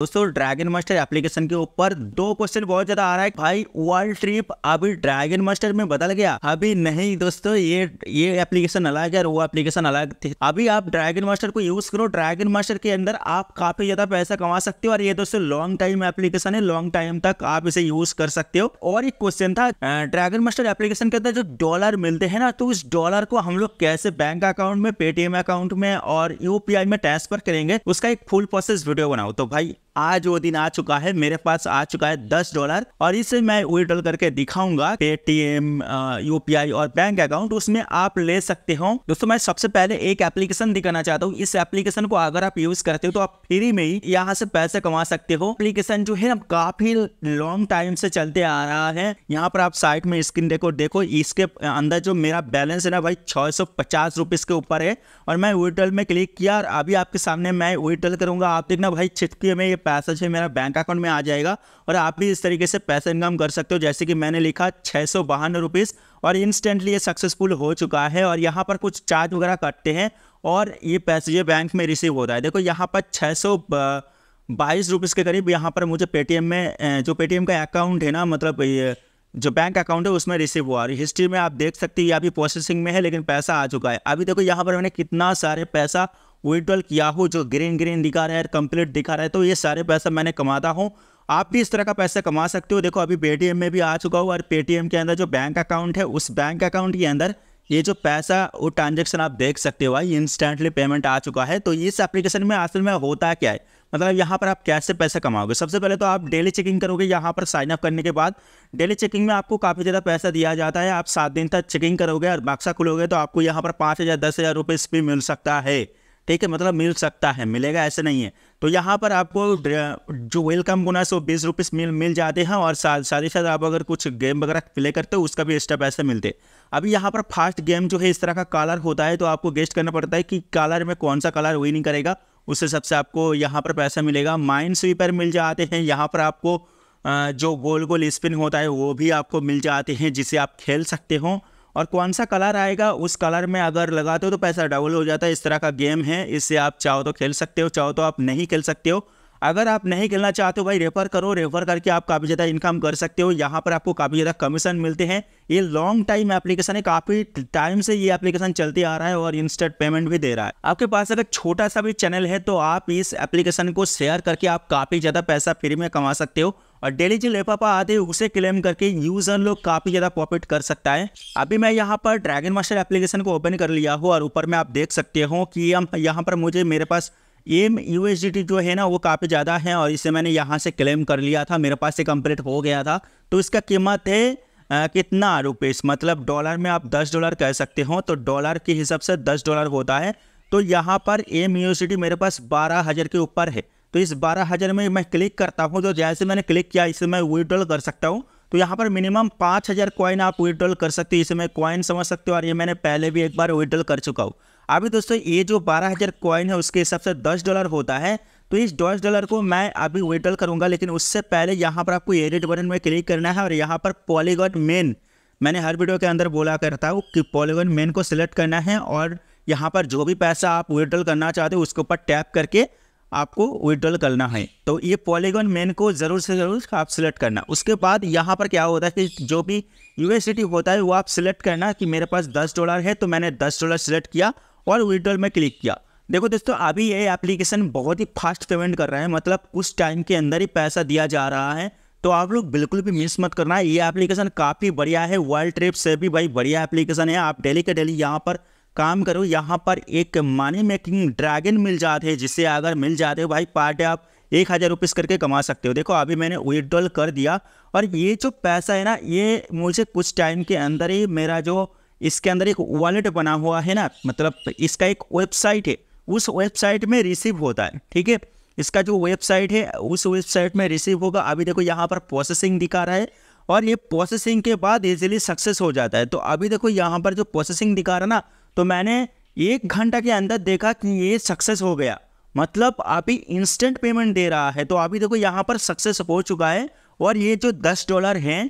दोस्तों dragon master application के ऊपर दो क्वेश्चन बहुत ज्यादा आ रहा है भाई वर्ल्ड ट्रिप अभी ड्रैगन मास्टर में बदल गया अभी नहीं दोस्तों ये ये एप्लीकेशन अलग है वो एप्लीकेशन अलग थी अभी आप ड्रैगन मास्टर को यूज करो ड्रैगन मास्टर के अंदर आप काफी ज्यादा पैसा कमा सकते हो और ये दोस्तों लॉन्ग टाइम एप्लीकेशन है लॉन्ग टाइम तक आप इसे यूज कर सकते हो और एक क्वेश्चन था ड्रैगन मास्टर एप्लीकेशन के अंदर जो डॉलर मिलते हैं ना तो उस डॉलर को हम लोग कैसे बैंक अकाउंट में पेटीएम अकाउंट में और यूपीआई में ट्रांसफर करेंगे उसका एक फुल प्रोसेस वीडियो बनाओ तो भाई आज वो दिन आ चुका है मेरे पास आ चुका है दस डॉलर और इसे मैं विड्रॉल करके दिखाऊंगा पेटीएम यूपीआई और बैंक अकाउंट उसमें आप ले सकते हो दोस्तों मैं सबसे पहले एक एप्लीकेशन दिखाना चाहता हूँ इस एप्लीकेशन को अगर आप यूज करते हो तो आप फ्री में ही यहाँ से पैसे कमा सकते हो एप्लीकेशन जो है काफी लॉन्ग टाइम से चलते आ रहा है यहाँ पर आप साइड में स्क्रीन देखो देखो इसके अंदर जो मेरा बैलेंस है ना भाई छह सौ पचास रुपीज़ के ऊपर है और मैं विड्रॉल में क्लिक किया और अभी आपके सामने मैं विड्रॉल करूंगा आप देखना भाई छिटकी में ये पैसेज है मेरा बैंक अकाउंट में आ जाएगा और आप भी इस तरीके से पैसा इनकम कर सकते हो जैसे कि मैंने लिखा छः सौ और इंस्टेंटली ये सक्सेसफुल हो चुका है और यहाँ पर कुछ चार्ज वगैरह कटते हैं और ये पैसे ये बैंक में रिसीव हो रहा है देखो यहाँ पर छः बाईस रुपीज़ के करीब यहाँ पर मुझे पेटीएम में जो पेटीएम का अकाउंट है ना मतलब ये जो बैंक अकाउंट है उसमें रिसीव हुआ और हिस्ट्री में आप देख सकते हैं ये अभी प्रोसेसिंग में है लेकिन पैसा आ चुका है अभी देखो यहाँ पर मैंने कितना सारे पैसा विड्रॉल किया हो जो ग्रीन ग्रीन दिखा रहा है कंप्लीट दिखा रहा है तो ये सारे पैसा मैंने कमाता हूँ आप भी इस तरह का पैसा कमा सकते हो देखो अभी पेटीएम में भी आ चुका हो और पेटीएम के अंदर जो बैंक अकाउंट है उस बैंक अकाउंट के अंदर ये जो पैसा वो ट्रांजेक्शन आप देख सकते हो भाई इंस्टेंटली पेमेंट आ चुका है तो इस एप्लीकेशन में असल में होता क्या है मतलब यहाँ पर आप कैसे पैसा कमाओगे सबसे पहले तो आप डेली चेकिंग करोगे यहाँ पर साइन अप करने के बाद डेली चेकिंग में आपको काफ़ी ज़्यादा पैसा दिया जाता है आप सात दिन तक चेकिंग करोगे और बक्सा खुलोगे तो आपको यहाँ पर पाँच हज़ार दस हज़ार रुपये भी मिल सकता है ठीक है मतलब मिल सकता है मिलेगा ऐसे नहीं है तो यहाँ पर आपको जो वेलकम बोनस वो बीस रुपीज़ मिल मिल जाते हैं और साथ साथ ही साथ आप अगर कुछ गेम वगैरह प्ले करते हो उसका भी एक्स्ट्रा पैसे मिलते अभी यहाँ पर फास्ट गेम जो है इस तरह का कलर होता है तो आपको गेस्ट करना पड़ता है कि कलर में कौन सा कलर विनिंग करेगा उस हिसाब से आपको यहाँ पर पैसा मिलेगा माइंड स्वीपर मिल जाते हैं यहाँ पर आपको जो गोल गोल स्पिन होता है वो भी आपको मिल जाते हैं जिसे आप खेल सकते हो और कौन सा कलर आएगा उस कलर में अगर लगाते हो तो पैसा डबल हो जाता है इस तरह का गेम है इससे आप चाहो तो खेल सकते हो चाहो तो आप नहीं खेल सकते हो अगर आप नहीं खेलना चाहते हो भाई रेफर करो रेफर करके आप काफ़ी ज़्यादा इनकम कर सकते हो यहाँ पर आपको काफ़ी ज़्यादा कमीशन मिलते हैं ये लॉन्ग टाइम एप्लीकेशन है काफ़ी टाइम से ये एप्लीकेशन चलती आ रहा है और इंस्टेंट पेमेंट भी दे रहा है आपके पास अगर छोटा सा भी चैनल है तो आप इस एप्लीकेशन को शेयर करके आप काफ़ी ज़्यादा पैसा फ्री में कमा सकते हो और डेली जो लेपापा आते हैं उसे क्लेम करके यूज़र लोग काफ़ी ज़्यादा प्रॉफिट कर सकता है अभी मैं यहाँ पर ड्रैगन मास्टर एप्लीकेशन को ओपन कर लिया हूँ और ऊपर में आप देख सकते हो कि हम यहाँ पर मुझे मेरे पास एम यू जो है ना वो काफ़ी ज़्यादा है और इसे मैंने यहाँ से क्लेम कर लिया था मेरे पास से कंप्लीट हो गया था तो इसका कीमत है आ, कितना रुपीस मतलब डॉलर में आप दस डॉलर कह सकते हो तो डॉलर के हिसाब से दस डॉलर होता है तो यहाँ पर एम यू मेरे पास बारह हज़ार के ऊपर है तो इस बारह हज़ार में मैं क्लिक करता हूँ तो जैसे मैंने क्लिक किया इसे मैं विड्रॉल कर सकता हूँ तो यहाँ पर मिनिमम पाँच हज़ार कॉइन आप विड्रॉल कर सकते हो इसे मैं कॉइन समझ सकते हो और ये मैंने पहले भी एक बार विड्रॉल कर चुका हूँ अभी दोस्तों ये जो बारह हज़ार कॉइन है उसके हिसाब से दस डॉलर होता है तो इस दस डॉलर को मैं अभी विड्रॉल करूँगा लेकिन उससे पहले यहाँ पर आपको एडिट बटन में क्लिक करना है और यहाँ पर पॉलीगॉन मेन मैंने हर वीडियो के अंदर बोला करता हूँ कि पॉलीगॉन मेन को सिलेक्ट करना है और यहाँ पर जो भी पैसा आप विड्रॉल करना चाहते हो उसके ऊपर टैप करके आपको विड्रॉल करना है तो ये पॉलीगॉन मेन को ज़रूर से ज़रूर आप सिलेक्ट करना उसके बाद यहाँ पर क्या होता है कि जो भी यूएसडी होता है वो आप सिलेक्ट करना कि मेरे पास दस डॉलर है तो मैंने दस डॉलर सिलेक्ट किया और विड्रॉल में क्लिक किया देखो दोस्तों अभी ये एप्लीकेशन बहुत ही फास्ट पेमेंट कर रहा है मतलब कुछ टाइम के अंदर ही पैसा दिया जा रहा है तो आप लोग बिल्कुल भी मिस मत करना ये एप्लीकेशन काफ़ी बढ़िया है वर्ल्ड ट्रिप से भी भाई बढ़िया एप्लीकेशन है आप डेली के डेली यहाँ पर काम करो यहाँ पर एक मनी मेकिंग ड्रैगन मिल जाते हैं जिसे अगर मिल जाते हो भाई पार्ट आप एक हज़ार रुपीज़ करके कमा सकते हो देखो अभी मैंने विदड्रॉल कर दिया और ये जो पैसा है ना ये मुझे कुछ टाइम के अंदर ही मेरा जो इसके अंदर एक वॉलेट बना हुआ है ना मतलब इसका एक वेबसाइट है उस वेबसाइट में रिसीव होता है ठीक है इसका जो वेबसाइट है उस वेबसाइट में रिसीव होगा अभी देखो यहाँ पर प्रोसेसिंग दिखा रहा है और ये प्रोसेसिंग के बाद इजीली सक्सेस हो जाता है तो अभी देखो यहाँ पर जो प्रोसेसिंग दिखा रहा है ना तो मैंने एक घंटा के अंदर देखा कि ये सक्सेस हो गया मतलब आप ही इंस्टेंट पेमेंट दे रहा है तो आप ही देखो यहाँ पर सक्सेस हो चुका है और ये जो दस डॉलर हैं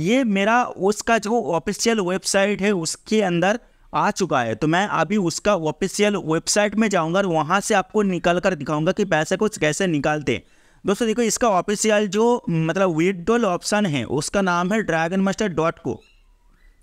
ये मेरा उसका जो ऑफिशियल वेबसाइट है उसके अंदर आ चुका है तो मैं अभी उसका ऑफिशियल वेबसाइट में जाऊंगा और वहाँ से आपको निकाल कर दिखाऊंगा कि पैसे कुछ कैसे निकालते दोस्तों देखो इसका ऑफिशियल जो मतलब विड ऑप्शन है उसका नाम है ड्रैगन मास्टर डॉट को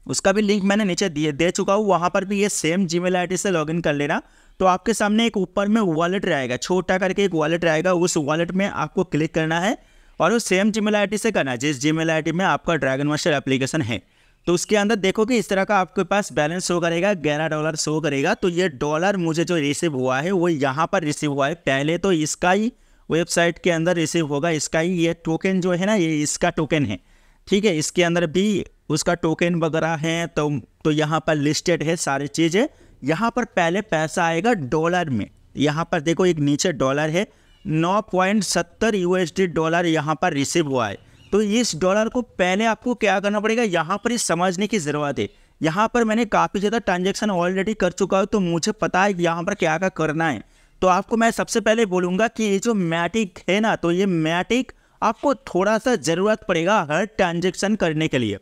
उसका भी लिंक मैंने नीचे दिए दे चुका हूँ वहाँ पर भी ये सेम जी मेल से लॉगिन कर लेना तो आपके सामने एक ऊपर में वॉलेट रहेगा छोटा करके एक वॉलेट रहेगा उस वॉलेट में आपको क्लिक करना है और वो सेम जी मेल से करना है जिस जी मेल में आपका ड्रैगन मास्टर एप्लीकेशन है तो उसके अंदर देखो कि इस तरह का आपके पास बैलेंस शो करेगा ग्यारह डॉलर शो करेगा तो ये डॉलर मुझे जो रिसीव हुआ है वो यहाँ पर रिसीव हुआ है पहले तो इसका ही वेबसाइट के अंदर रिसीव होगा इसका ही ये टोकन जो है ना ये इसका टोकन है ठीक है इसके अंदर भी उसका टोकन वगैरह है तो तो यहाँ पर लिस्टेड है सारी चीज़ें यहाँ पर पहले पैसा आएगा डॉलर में यहाँ पर देखो एक नीचे डॉलर है नौ पॉइंट सत्तर डी डॉलर यहाँ पर रिसीव हुआ है तो इस डॉलर को पहले आपको क्या करना पड़ेगा यहाँ पर इस समझने की ज़रूरत है यहाँ पर मैंने काफ़ी ज़्यादा ट्रांजेक्शन ऑलरेडी कर चुका हूँ तो मुझे पता है यहाँ पर क्या क्या करना है तो आपको मैं सबसे पहले बोलूँगा कि ये जो मैटिक है ना तो ये मैटिक आपको थोड़ा सा ज़रूरत पड़ेगा हर ट्रांजेक्शन करने के लिए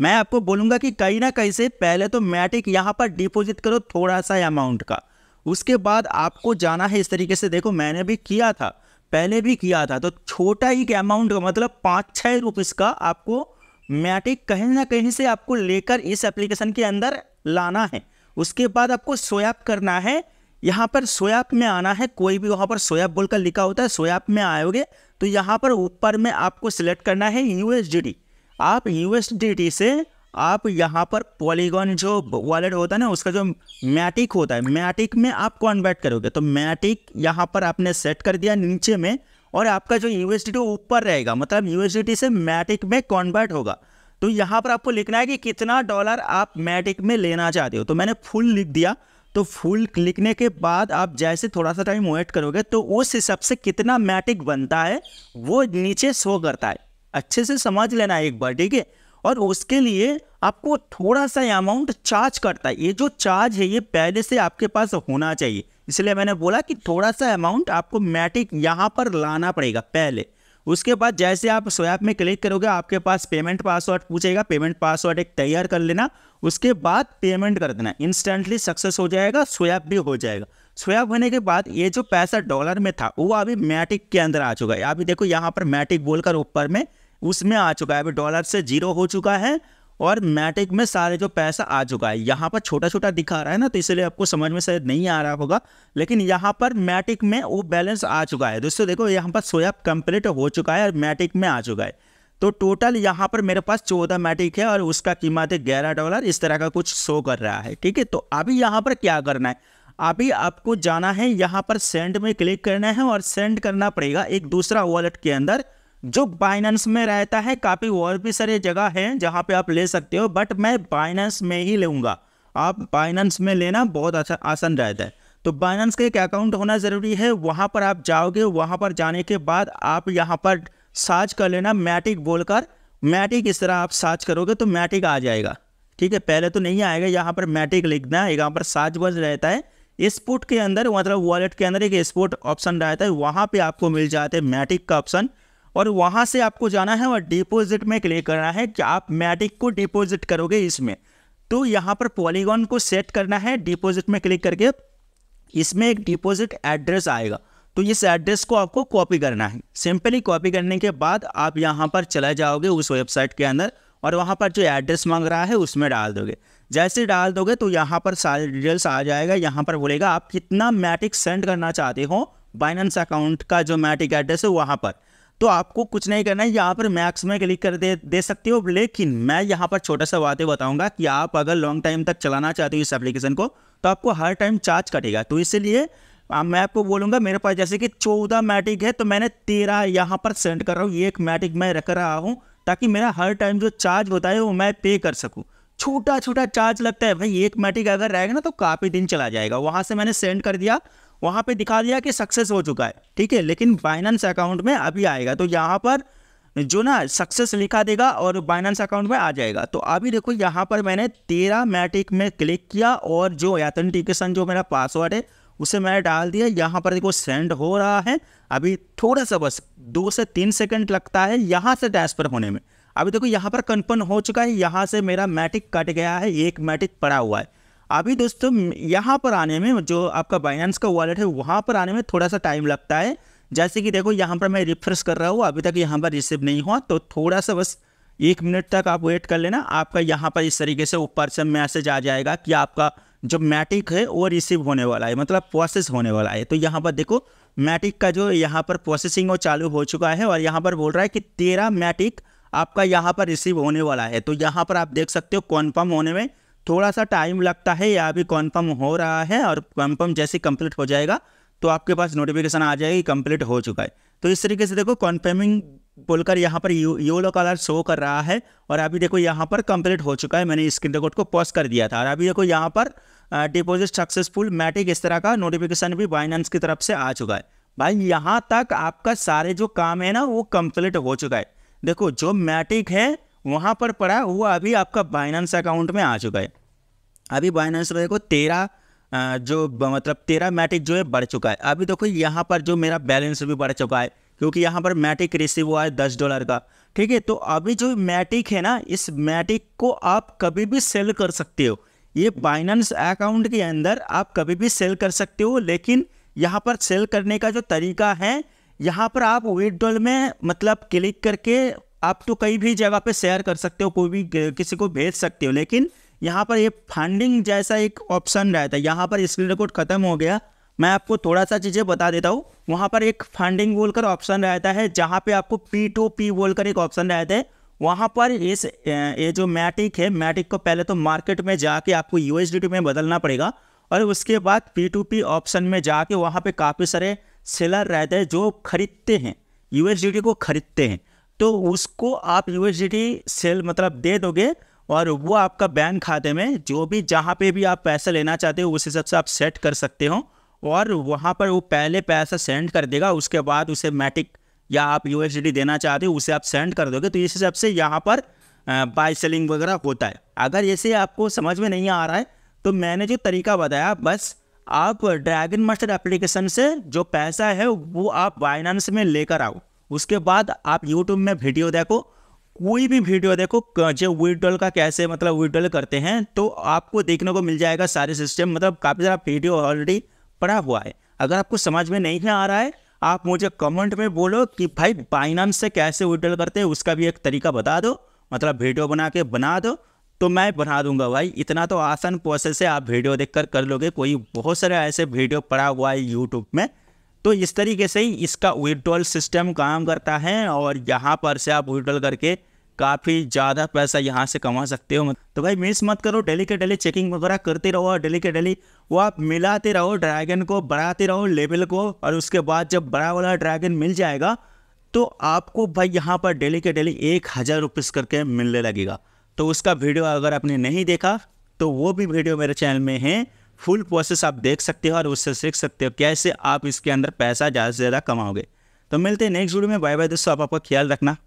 मैं आपको बोलूँगा कि कहीं ना कहीं से पहले तो मैटिक यहाँ पर डिपोजिट करो थोड़ा सा अमाउंट का उसके बाद आपको जाना है इस तरीके से देखो मैंने भी किया था पहले भी किया था तो छोटा ही अमाउंट का मतलब पाँच छः रुपीज़ का आपको मैटिक कहीं ना कहीं से आपको लेकर इस एप्लीकेशन के अंदर लाना है उसके बाद आपको सोयाप करना है यहाँ पर सोयाप में आना है कोई भी वहाँ पर सोयाप बोलकर लिखा होता है सोयाप में आओगे तो यहाँ पर ऊपर में आपको सिलेक्ट करना है यूएसडीटी आप यूएसडीटी से आप यहाँ पर पॉलीगॉन जो वॉलेट होता है ना उसका जो मैटिक होता है मैटिक में आप कॉन्वर्ट करोगे तो मैटिक यहाँ पर आपने सेट कर दिया नीचे में और आपका जो यू ऊपर रहेगा मतलब यू से मैटिक में कॉन्वर्ट होगा तो यहाँ पर आपको लिखना है कि कितना डॉलर आप मैटिक में लेना चाहते हो तो मैंने फुल लिख दिया तो फुल लिखने के बाद आप जैसे थोड़ा सा टाइम वेट करोगे तो उस हिसाब से कितना मैटिक बनता है वो नीचे शो करता है अच्छे से समझ लेना है एक बार ठीक है और उसके लिए आपको थोड़ा सा अमाउंट चार्ज करता है ये जो चार्ज है ये पहले से आपके पास होना चाहिए इसलिए मैंने बोला कि थोड़ा सा अमाउंट आपको मैटिक यहाँ पर लाना पड़ेगा पहले उसके बाद जैसे आप स्वैप में क्लिक करोगे आपके पास पेमेंट पासवर्ड पूछेगा पेमेंट पासवर्ड एक तैयार कर लेना उसके बाद पेमेंट कर देना इंस्टेंटली सक्सेस हो जाएगा स्वैप भी हो जाएगा स्वैप होने के बाद ये जो पैसा डॉलर में था वो अभी मैटिक के अंदर आ चुका है अभी देखो यहाँ पर मैटिक बोलकर ऊपर में उसमें आ चुका है अभी डॉलर से जीरो हो चुका है और मैटिक में सारे जो पैसा आ चुका है यहाँ पर छोटा छोटा दिखा रहा है ना तो इसलिए आपको समझ में शायद नहीं आ रहा होगा लेकिन यहाँ पर मैटिक में वो बैलेंस आ चुका है दोस्तों देखो यहाँ पर सोया कंप्लीट हो चुका है और मैटिक में आ चुका है तो टोटल यहाँ पर मेरे पास चौदह मैटिक है और उसका कीमत है ग्यारह डॉलर इस तरह का कुछ शो कर रहा है ठीक है तो अभी यहाँ पर क्या करना है अभी आपको जाना है यहाँ पर सेंड में क्लिक करना है और सेंड करना पड़ेगा एक दूसरा वॉलेट के अंदर जो बाइनेंस में रहता है काफ़ी और भी सारे जगह हैं जहाँ पे आप ले सकते हो बट मैं बाइनेंस में ही लूँगा आप बाइनेंस में लेना बहुत आसा, अच्छा, आसान रहता है तो बाइनेंस का एक अकाउंट होना ज़रूरी है वहाँ पर आप जाओगे वहाँ पर जाने के बाद आप यहाँ पर सर्च कर लेना मैटिक बोलकर मैटिक इस तरह आप सर्च करोगे तो मैटिक आ जाएगा ठीक है पहले तो नहीं आएगा यहाँ पर मैटिक लिखना है यहाँ पर सर्च बज रहता है स्पोर्ट के अंदर मतलब वॉलेट के अंदर एक स्पोर्ट ऑप्शन रहता है वहाँ पे आपको मिल जाता है मैटिक का ऑप्शन और वहाँ से आपको जाना है और डिपोजिट में क्लिक करना है कि आप मैटिक को डिपोजिट करोगे इसमें तो यहाँ पर पॉलीगॉन को सेट करना है डिपोजिट में क्लिक करके इसमें एक डिपोजिट एड्रेस आएगा तो इस एड्रेस को आपको कॉपी करना है सिंपली कॉपी करने के बाद आप यहाँ पर चला जाओगे उस वेबसाइट के अंदर और वहाँ पर जो एड्रेस मांग रहा है उसमें डाल दोगे जैसे डाल दोगे तो यहाँ पर सारे डिटेल्स आ जाएगा यहाँ पर बोलेगा आप कितना मैटिक सेंड करना चाहते हो बाइनेंस अकाउंट का जो मैटिक एड्रेस है वहाँ पर तो आपको कुछ नहीं करना है यहाँ पर मैक्स में क्लिक कर दे दे सकते हो लेकिन मैं यहाँ पर छोटा सा बातें बताऊंगा कि आप अगर लॉन्ग टाइम तक चलाना चाहते हो इस एप्लीकेशन को तो आपको हर टाइम चार्ज कटेगा तो इसलिए मैं आपको बोलूँगा मेरे पास जैसे कि चौदह मैटिक है तो मैंने तेरह यहाँ पर सेंड कर रहा हूँ एक मैटिक मैं रख रहा हूँ ताकि मेरा हर टाइम जो चार्ज होता है वो मैं पे कर सकूँ छोटा छोटा चार्ज लगता है भाई एक मैटिक अगर रहेगा ना तो काफ़ी दिन चला जाएगा वहाँ से मैंने सेंड कर दिया वहाँ पे दिखा दिया कि सक्सेस हो चुका है ठीक है लेकिन बाइनेंस अकाउंट में अभी आएगा तो यहाँ पर जो ना सक्सेस लिखा देगा और बाइनेंस अकाउंट में आ जाएगा तो अभी देखो यहाँ पर मैंने तेरह मैटिक में क्लिक किया और जो एथेंटिकेशन जो मेरा पासवर्ड है उसे मैंने डाल दिया यहाँ पर देखो सेंड हो रहा है अभी थोड़ा सा बस दो से तीन सेकेंड लगता है यहाँ से ट्रांसफ़र होने में अभी देखो यहाँ पर कन्फर्म हो चुका है यहाँ से मेरा मैटिक कट गया है एक मैटिक पड़ा हुआ है अभी दोस्तों यहाँ पर आने में जो आपका बाइनेंस का वॉलेट है वहाँ पर आने में थोड़ा सा टाइम लगता है जैसे कि देखो यहाँ पर मैं रिफ्रेश कर रहा हूँ अभी तक यहाँ पर रिसीव नहीं हुआ तो थोड़ा सा बस एक मिनट तक आप वेट कर लेना आपका यहाँ पर इस तरीके से ऊपर से मैसेज आ जाएगा कि आपका जो मैटिक है वो रिसीव होने वाला है मतलब प्रोसेस होने वाला है तो यहाँ पर देखो मैटिक का जो यहाँ पर प्रोसेसिंग वो चालू हो चुका है और यहाँ पर बोल रहा है कि तेरह मैटिक आपका यहाँ पर रिसीव होने वाला है तो यहाँ पर आप देख सकते हो कन्फर्म होने में थोड़ा सा टाइम लगता है या अभी कन्फर्म हो रहा है और कन्फर्म जैसे कंप्लीट हो जाएगा तो आपके पास नोटिफिकेशन आ जाएगी कंप्लीट हो चुका है तो इस तरीके से देखो कन्फर्मिंग बोलकर यहाँ पर यो योलो कलर शो कर रहा है और अभी देखो यहाँ पर कंप्लीट हो चुका है मैंने स्क्रीन रिकॉर्ड को पॉज कर दिया था और अभी देखो यहाँ पर डिपॉजिट सक्सेसफुल मैटिक इस तरह का नोटिफिकेशन भी बाइनेंस की तरफ से आ चुका है भाई यहाँ तक आपका सारे जो काम है ना वो कंप्लीट हो चुका है देखो जो मैटिक है वहाँ पर पड़ा वो अभी आपका बाइनेंस अकाउंट में आ चुका है अभी बाइनेंस देखो तेरह जो मतलब तेरह मैटिक जो है बढ़ चुका है अभी देखो यहाँ पर जो मेरा बैलेंस भी बढ़ चुका है क्योंकि यहाँ पर मैटिक रिसीव हुआ है दस डॉलर का ठीक है तो अभी जो मैटिक है ना इस मैटिक को आप कभी भी सेल कर सकते हो ये बाइनेंस अकाउंट के अंदर आप कभी भी सेल कर सकते हो लेकिन यहाँ पर सेल करने का जो तरीका है यहाँ पर आप विदड्रॉल में मतलब क्लिक करके आप तो कहीं भी जगह पे शेयर कर सकते हो कोई भी किसी को भेज सकते हो लेकिन यहाँ पर ये फंडिंग जैसा एक ऑप्शन रहता है यहाँ पर स्क्रीन रिकॉर्ड खत्म हो गया मैं आपको थोड़ा सा चीज़ें बता देता हूँ वहाँ पर एक फंडिंग बोलकर ऑप्शन रहता है जहाँ पे आपको पी टू पी बोलकर एक ऑप्शन रहता है वहाँ पर इस ये जो मैटिक है मैटिक को पहले तो मार्केट में जाके आपको यू में बदलना पड़ेगा और उसके बाद पी टू पी ऑप्शन में जाके वहाँ पे काफ़ी सारे सेलर रहते हैं जो खरीदते हैं यू को खरीदते हैं तो उसको आप यू सेल मतलब दे दोगे और वो आपका बैंक खाते में जो भी जहाँ पे भी आप पैसा लेना चाहते हो उस हिसाब से आप सेट कर सकते हो और वहाँ पर वो पहले पैसा सेंड कर देगा उसके बाद उसे मैटिक या आप यू देना चाहते हो उसे आप सेंड कर दोगे तो इस हिसाब से यहाँ पर बाय सेलिंग वगैरह होता है अगर ऐसे आपको समझ में नहीं आ रहा है तो मैंने जो तरीका बताया बस आप ड्रैगन मास्टर एप्लीकेशन से जो पैसा है वो आप बाइनांस में लेकर आओ उसके बाद आप यूट्यूब में वीडियो देखो कोई भी वीडियो देखो जो विड्रॉल का कैसे मतलब विड्रॉल करते हैं तो आपको देखने को मिल जाएगा सारे सिस्टम मतलब काफ़ी सारा वीडियो ऑलरेडी पड़ा हुआ है अगर आपको समझ में नहीं आ रहा है आप मुझे कमेंट में बोलो कि भाई बाइनांस से कैसे विड्रॉल करते हैं उसका भी एक तरीका बता दो मतलब वीडियो बना के बना दो तो मैं बना दूंगा भाई इतना तो आसान प्रोसेस है आप वीडियो देखकर कर लोगे कोई बहुत सारे ऐसे वीडियो पड़ा हुआ है यूट्यूब में तो इस तरीके से ही इसका विड्रॉल सिस्टम काम करता है और यहाँ पर से आप विड्रॉल करके काफ़ी ज़्यादा पैसा यहाँ से कमा सकते हो तो भाई मिस मत करो डेली के डेली चेकिंग वगैरह करते रहो और डेली के डेली वो आप मिलाते रहो ड्रैगन को बढ़ाते रहो लेवल को और उसके बाद जब बड़ा वाला ड्रैगन मिल जाएगा तो आपको भाई यहाँ पर डेली के डेली एक हज़ार रुपीज़ करके मिलने लगेगा तो उसका वीडियो अगर आपने नहीं देखा तो वो भी वीडियो मेरे चैनल में है फुल प्रोसेस आप देख सकते हो और उससे सीख सकते हो कैसे आप इसके अंदर पैसा ज़्यादा से ज़्यादा कमाओगे तो मिलते हैं नेक्स्ट वीडियो में बाय बाय दोस्तों आप आपका ख्याल रखना